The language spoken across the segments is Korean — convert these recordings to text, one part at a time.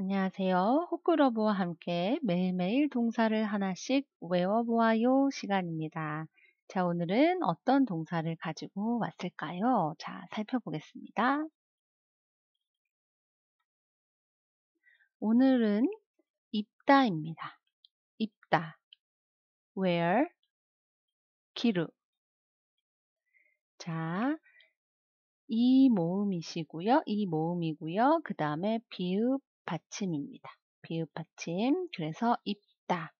안녕하세요. 호끄러브와 함께 매일매일 동사를 하나씩 외워보아요 시간입니다. 자, 오늘은 어떤 동사를 가지고 왔을까요? 자, 살펴보겠습니다. 오늘은 입다입니다. 입다. wear, 기르 자, 이 모음이시고요. 이 모음이고요. 그 다음에 비읍, 받침입니다. 비읍 받침. 그래서 입다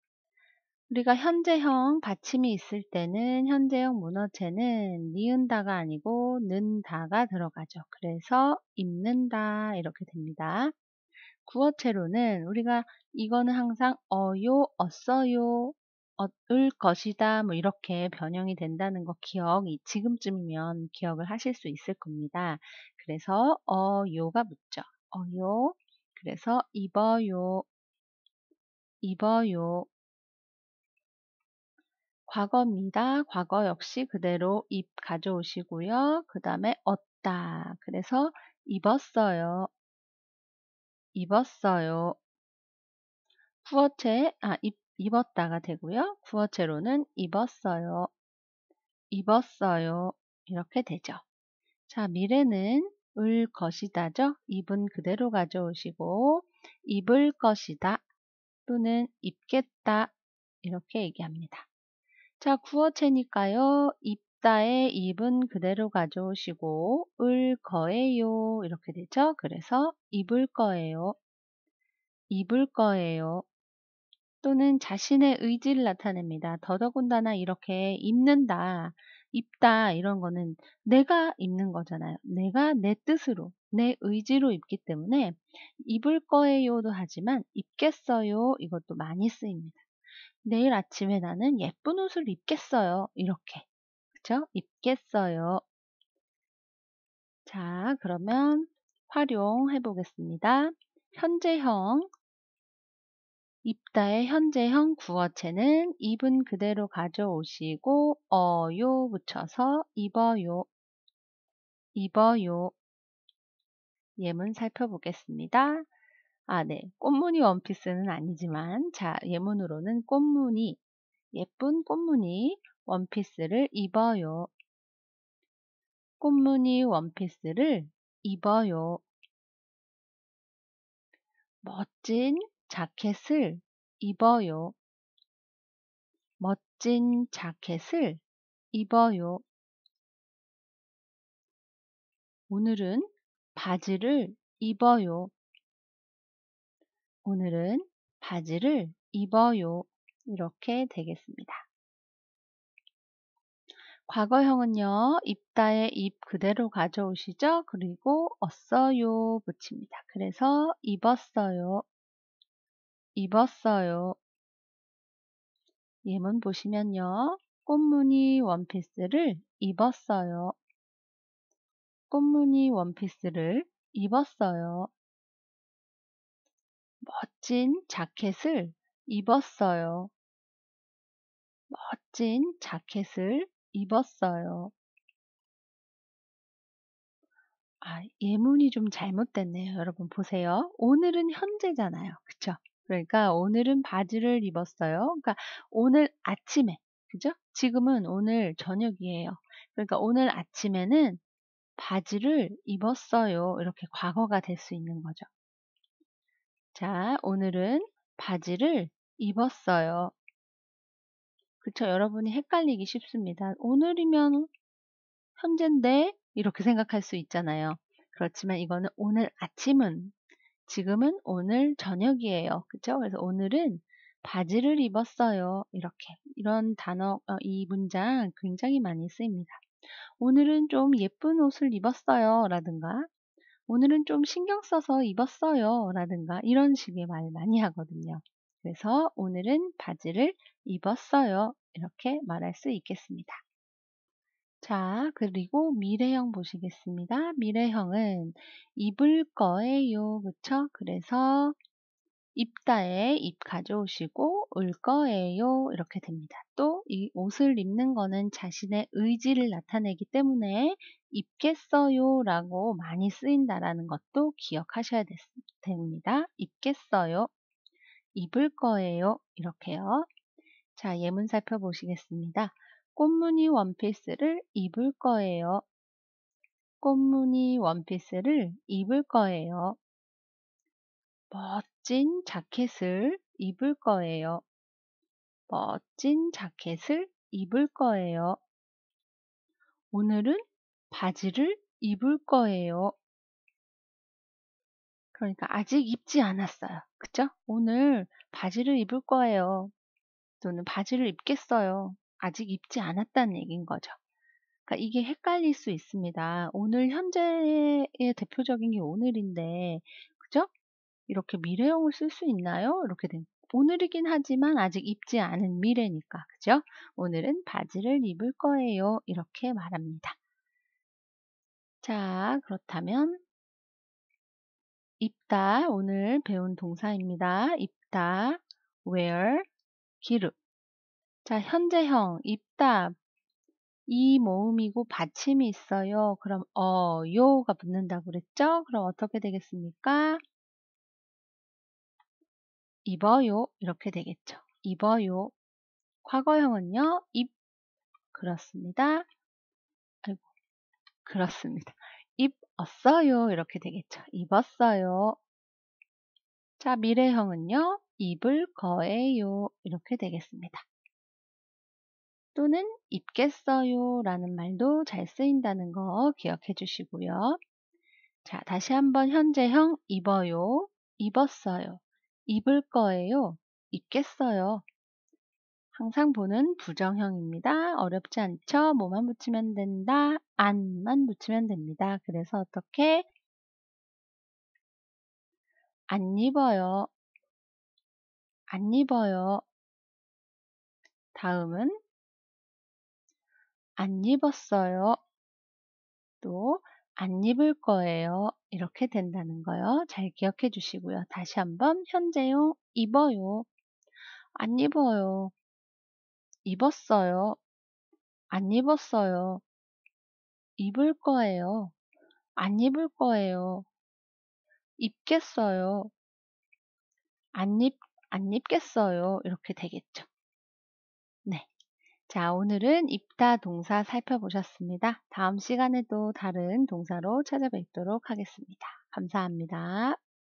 우리가 현재형 받침이 있을 때는 현재형 문어체는 니은다가 아니고 는다가 들어가죠. 그래서 입는다 이렇게 됩니다. 구어체로는 우리가 이거는 항상 어요, 어써요, 얻을 것이다 뭐 이렇게 변형이 된다는 거 기억이 지금쯤이면 기억을 하실 수 있을 겁니다. 그래서 어요가 붙죠. 어요 그래서 입어요. 입어요. 과거입니다. 과거 역시 그대로 입 가져오시고요. 그 다음에 얻다. 그래서 입었어요. 입었어요. 구어체, 아, 입, 입었다가 되고요. 구어체로는 입었어요. 입었어요. 이렇게 되죠. 자, 미래는 을 것이다죠. 입은 그대로 가져오시고 입을 것이다 또는 입겠다 이렇게 얘기합니다. 자, 구어체니까요. 입다의 입은 그대로 가져오시고 을 거예요. 이렇게 되죠. 그래서 입을 거예요. 입을 거예요. 또는 자신의 의지를 나타냅니다. 더더군다나 이렇게 입는다. 입다 이런 거는 내가 입는 거잖아요. 내가 내 뜻으로, 내 의지로 입기 때문에 입을 거예요도 하지만 입겠어요 이것도 많이 쓰입니다. 내일 아침에 나는 예쁜 옷을 입겠어요. 이렇게. 그쵸? 입겠어요. 자, 그러면 활용해 보겠습니다. 현재형 입다의 현재형 구어체는 입은 그대로 가져오시고 어요 붙여서 입어요 입어요 예문 살펴보겠습니다. 아, 네. 꽃무늬 원피스는 아니지만 자, 예문으로는 꽃무늬 예쁜 꽃무늬 원피스를 입어요. 꽃무늬 원피스를 입어요. 멋진 자켓을 입어요. 멋진 자켓을 입어요. 오늘은 바지를 입어요. 오늘은 바지를 입어요. 이렇게 되겠습니다. 과거형은요, 입다의 입 그대로 가져오시죠? 그리고 었어요 붙입니다. 그래서 입었어요. 입었어요. 예문 보시면요. 꽃무늬 원피스를 입었어요. 꽃무늬 원피스를 입었어요. 멋진 자켓을 입었어요. 멋진 자켓을 입었어요. 아, 예문이 좀 잘못됐네요. 여러분 보세요. 오늘은 현재잖아요. 그쵸? 그러니까 오늘은 바지를 입었어요. 그러니까 오늘 아침에, 그죠? 지금은 오늘 저녁이에요. 그러니까 오늘 아침에는 바지를 입었어요. 이렇게 과거가 될 수 있는 거죠. 자, 오늘은 바지를 입었어요. 그쵸? 여러분이 헷갈리기 쉽습니다. 오늘이면 현재인데 이렇게 생각할 수 있잖아요. 그렇지만 이거는 오늘 아침은 지금은 오늘 저녁이에요. 그쵸? 그래서 오늘은 바지를 입었어요. 이렇게. 이런 단어, 어, 이 문장 굉장히 많이 쓰입니다. 오늘은 좀 예쁜 옷을 입었어요. 라든가, 오늘은 좀 신경 써서 입었어요. 라든가, 이런 식의 말 많이 하거든요. 그래서 오늘은 바지를 입었어요. 이렇게 말할 수 있겠습니다. 자, 그리고 미래형 보시겠습니다. 미래형은 입을 거예요. 그쵸? 그래서 입다에 입 가져오시고 올 거예요. 이렇게 됩니다. 또 이 옷을 입는 거는 자신의 의지를 나타내기 때문에 입겠어요 라고 많이 쓰인다라는 것도 기억하셔야 됩니다. 입겠어요. 입을 거예요. 이렇게요. 자, 예문 살펴보시겠습니다. 꽃무늬 원피스를 입을 거예요. 꽃무늬 원피스를 입을 거예요. 멋진 자켓을 입을 거예요. 멋진 자켓을 입을 거예요. 오늘은 바지를 입을 거예요. 그러니까 아직 입지 않았어요. 그죠? 오늘 바지를 입을 거예요. 또는 바지를 입겠어요. 아직 입지 않았다는 얘기인 거죠. 그러니까 이게 헷갈릴 수 있습니다. 오늘 현재의 대표적인 게 오늘인데, 그죠? 이렇게 미래형을 쓸 수 있나요? 이렇게 된. 오늘이긴 하지만 아직 입지 않은 미래니까, 그죠? 오늘은 바지를 입을 거예요. 이렇게 말합니다. 자, 그렇다면, 입다, 오늘 배운 동사입니다. 입다, wear, 기르. 자, 현재형, 입다이 모음이고 받침이 있어요. 그럼 어, 요가 붙는다고 그랬죠? 그럼 어떻게 되겠습니까? 입어요. 이렇게 되겠죠. 입어요. 과거형은요. 입. 그렇습니다. 아이고. 그렇습니다. 입었어요. 이렇게 되겠죠. 입었어요. 자, 미래형은요. 입을 거예요. 이렇게 되겠습니다. 또는 입겠어요 라는 말도 잘 쓰인다는 거 기억해 주시고요. 자, 다시 한번 현재형 입어요, 입었어요, 입을 거예요, 입겠어요. 항상 보는 부정형입니다. 어렵지 않죠? 뭐만 붙이면 된다, 안만 붙이면 됩니다. 그래서 어떻게? 안 입어요, 안 입어요. 다음은 안 입었어요. 또 안 입을 거예요. 이렇게 된다는 거요. 잘 기억해 주시고요. 다시 한번 현재용 입어요. 안 입어요. 입었어요. 안 입었어요. 입을 거예요. 안 입을 거예요. 입겠어요. 안 입, 안 입겠어요. 이렇게 되겠죠. 네. 자, 오늘은 입다 동사 살펴보셨습니다. 다음 시간에도 다른 동사로 찾아뵙도록 하겠습니다. 감사합니다.